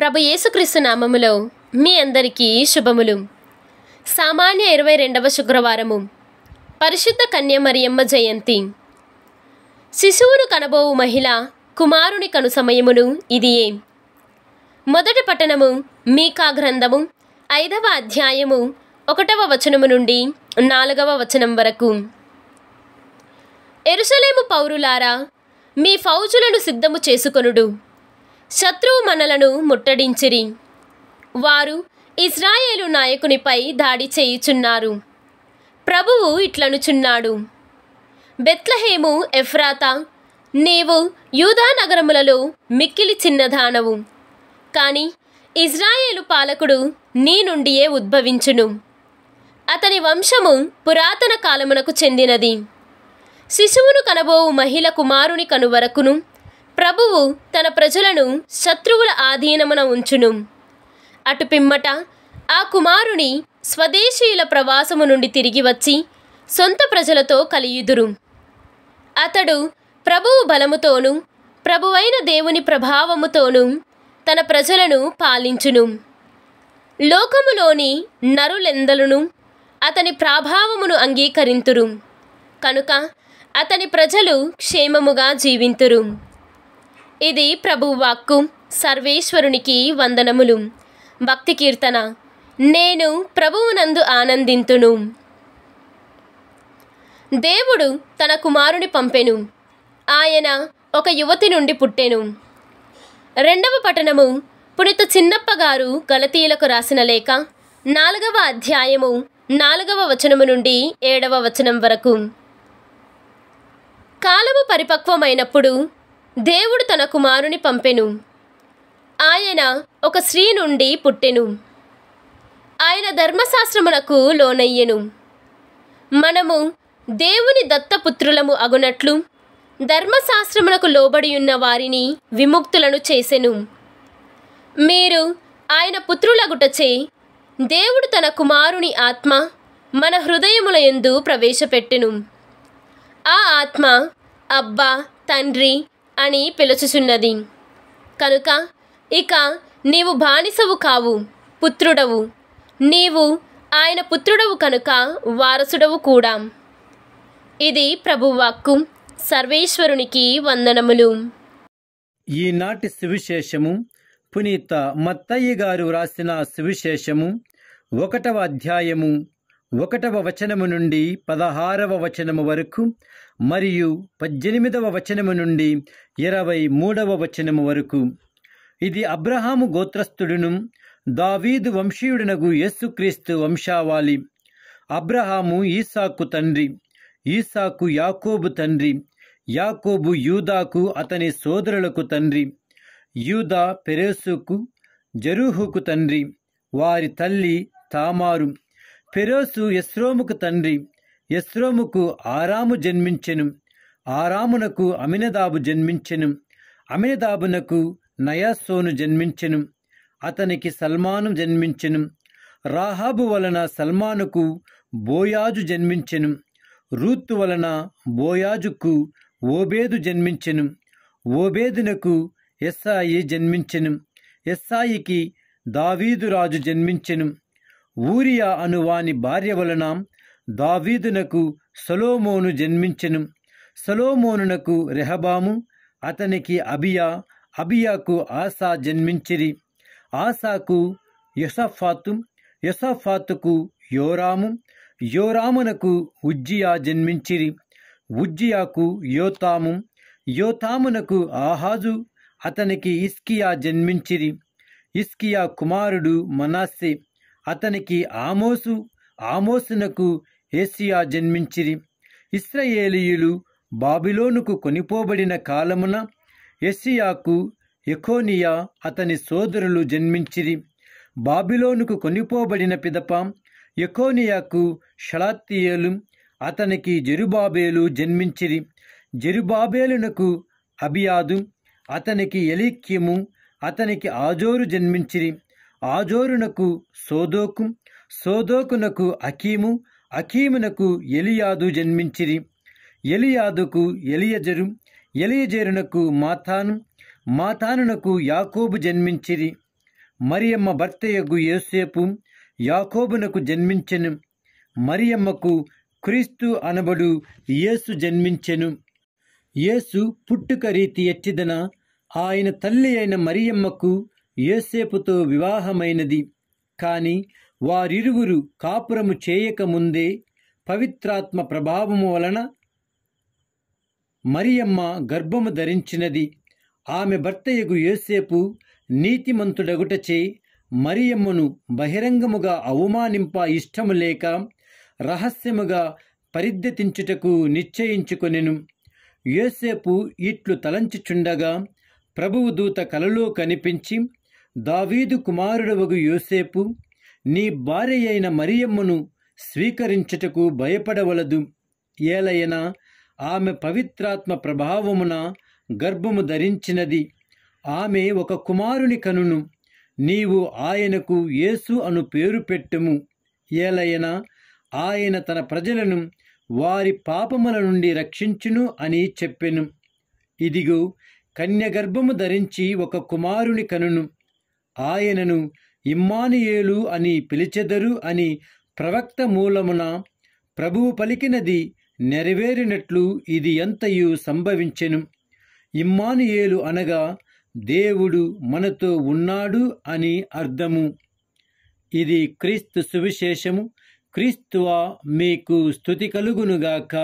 ప్రభు యేసుక్రీస్తు నామములో మీ అందరికీ శుభములు సామాన్య ఇరవై రెండవ శుక్రవారము పరిశుద్ధ కన్యమరియమ్మ జయంతి శిశువును కనబోవు మహిళ కుమారుని కను సమయమును ఇదియే మొదటి పట్టణము మీకా గ్రంథము ఐదవ అధ్యాయము ఒకటవ వచనము నుండి నాలుగవ వచనం వరకు ఎరుసలేము పౌరులారా మీ ఫౌజులను సిద్ధము చేసుకొనుడు శత్రువు మనలను ముట్టడించిరి వారు ఇజ్రాయేలు నాయకునిపై దాడి చేయుచున్నారు ప్రభువు ఇట్లనుచున్నాడు బెత్లహేము ఎఫ్రాత నీవు యూదా నగరములలో మిక్కిలి చిన్నదానవు కాని ఇజ్రాయేలు పాలకుడు నీ నుండియే ఉద్భవించును అతని వంశము పురాతన కాలమునకు చెందినది శిశువును కనబోవు మహిళ కుమారుని కనువరకును ప్రభువు తన ప్రజలను శత్రువుల ఆధీనమున ఉంచును అటు పిమ్మట ఆ కుమారుని స్వదేశీయుల ప్రవాసము నుండి తిరిగి వచ్చి సొంత ప్రజలతో కలియుదురు అతడు ప్రభువు బలముతోనూ ప్రభువైన దేవుని ప్రభావముతోనూ తన ప్రజలను పాలించును లోకములోని నరులెందలను అతని ప్రాభావమును అంగీకరింతురు కనుక అతని ప్రజలు క్షేమముగా జీవింతురు ఇది ప్రభువాక్కు సర్వేశ్వరునికి వందనములు భక్తి కీర్తన నేను ప్రభువునందు ఆనందింతును దేవుడు తన కుమారుని పంపెను ఆయన ఒక యువతి నుండి పుట్టెను రెండవ పట్టణము పునిత చిన్నప్ప గారు గలతీయులకు రాసిన లేఖ నాలుగవ అధ్యాయము నాలుగవ వచనము నుండి ఏడవ వచనం వరకు కాలము పరిపక్వమైనప్పుడు దేవుడు తన కుమారుని పంపెను ఆయన ఒక స్త్రీ నుండి పుట్టెను ఆయన ధర్మశాస్త్రమునకు లోనయ్యెను మనము దేవుని దత్తపుత్రులము అగునట్లు ధర్మశాస్త్రమునకు లోబడి ఉన్న వారిని విముక్తులను చేసెను మీరు ఆయన పుత్రులగుటచే దేవుడు తన కుమారుని ఆత్మ మన హృదయముల ఎందు ప్రవేశపెట్టెను ఆ ఆత్మ అబ్బా తండ్రి అని పిలుచుచున్నది కనుక ఇక నీవు బానిసవు కావు పుత్రుడవు నీవు ఆయన పుత్రుడవు కనుక వారసుడవు కూడా ఇది ప్రభువాక్కు సర్వేశ్వరునికి వందనములు ఈనాటి సువిశేషము పునీత మత్తయ్య గారు వ్రాసిన సువిశేషము ఒకటవ అధ్యాయము ఒకటవ వచనము నుండి పదహారవ వచనము వరకు మరియు పద్దెనిమిదవ వచనము నుండి ఇరవై మూడవ వచనము వరకు ఇది అబ్రహాము గోత్రస్థుడును దావీదు వంశీయుడనగు యేసుక్రీస్తు వంశావాలి అబ్రహాము ఈసాకు తండ్రి ఈసాకు యాకోబు తండ్రి యాకోబు యూదాకు అతని సోదరులకు తండ్రి యూదా పెరోసుకు జరూహుకు తండ్రి వారి తల్లి తామారు పెరోసు ఎస్రోముకు తండ్రి ఎస్రోముకు ఆరాము జన్మించెను ఆరామునకు అమినదాబు జన్మించెను అమినదాబునకు నయాసోను జన్మించెను అతనికి సల్మాను జన్మించెను రాహాబు వలన సల్మానుకు బోయాజు జన్మించెను రూత్తు వలన బోయాజుకు ఓబేదు జన్మించెను ఓబేదునకు ఎస్సాయి జన్మించెను ఎస్సాయికి దావీదురాజు జన్మించెను ఊరియా అనువాని భార్య వలన దావీదునకు సలోమోను జన్మించెను సలోమోనునకు రెహబాము అతనికి అబియా అబియాకు ఆసా జన్మించిరి ఆసాకు యసఫాతు యసఫాతుకు యోరాము యోరామునకు ఉజ్జియా జన్మించిరి ఉజ్జియాకు యోతాము యోతామునకు ఆహాజు అతనికి ఇస్కియా జన్మించిరి ఇస్కియా కుమారుడు మనాస్సే అతనికి ఆమోసు ఆమోసునకు ఏసియా జన్మించిరి ఇస్రయేలీయులు బాబిలోనుకు కొనిపోబడిన కాలమున ఎస్సియాకు ఎకోనియా అతని సోదరులు జన్మించిరి బాబిలోనుకు కొనిపోబడిన పిదప ఎకోనియాకు షలాత్తియేలు అతనికి జెరుబాబేలు జన్మించిరి జెరుబాబేలునకు అబియాదు అతనికి ఎలీక్యము అతనికి ఆజోరు జన్మించిరి ఆజోరునకు సోదోకు సోదోకునకు అకీము అకీమునకు ఎలియాదు జన్మించిరి ఎలియాదుకు ఎలియజరు ఎలియజరునకు మాతాను మాతానునకు యాకోబు జన్మించిరి మరియమ్మ భర్తయగు యోసేపు యాకోబునకు జన్మించెను మరియమ్మకు క్రీస్తు అనబడు యేసు జన్మించెను యేసు పుట్టుక రీతి ఎచ్చిదన ఆయన తల్లి అయిన మరియమ్మకు యోసేపుతో వివాహమైనది కానీ వారిరువురు కాపురము చేయకముందే పవిత్రాత్మ ప్రభావము వలన మరియమ్మ గర్భము ధరించినది ఆమె భర్తయ్యగు యోసేపు నీతిమంతుడగుటచే మరియమ్మను బహిరంగముగా అవమానింప ఇష్టము లేక రహస్యముగా పరిద్యతించుటకు నిశ్చయించుకొనెను యోసేపు ఇట్లు తలంచుచుండగా ప్రభువు దూత కలలో కనిపించి దావీదు కుమారుడవగు యోసేపు నీ భార్య అయిన మరియమ్మను స్వీకరించుటకు భయపడవలదు ఏలయనా ఆమె పవిత్రాత్మ ప్రభావమున గర్భము ధరించినది ఆమె ఒక కుమారుని కనును నీవు ఆయనకు యేసు అను పేరు పెట్టుము ఏలయనా ఆయన తన ప్రజలను వారి పాపముల నుండి రక్షించును అని చెప్పెను ఇదిగో కన్యగర్భము ధరించి ఒక కుమారుని కనును ఆయనను ఇమ్మానుయేలు అని పిలిచెదరు అని ప్రవక్త మూలమున ప్రభువు పలికినది నెరవేరినట్లు ఇది ఎంతయు సంభవించెను ఇమ్మానుయేలు అనగా దేవుడు మనతో ఉన్నాడు అని అర్థము ఇది క్రీస్తు సువిశేషము క్రీస్తువా మీకు స్థుతి కలుగునుగాక